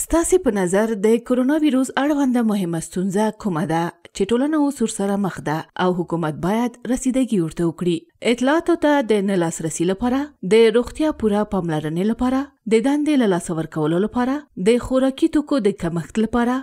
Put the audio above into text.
ستاسې په نظر د کورونا وایروس اړوند مهمه ستونزه کومه ده چې ټولنه اوس سره مخ ده او حکومت باید رسیدګي ورته وکړي اطلاعاتو ته د لاسرسي لپاره د روغتیا پوره پاملرنې لپاره د دندې له لاسه ورکولو لپاره د خوراکي توکو د کمښت لپاره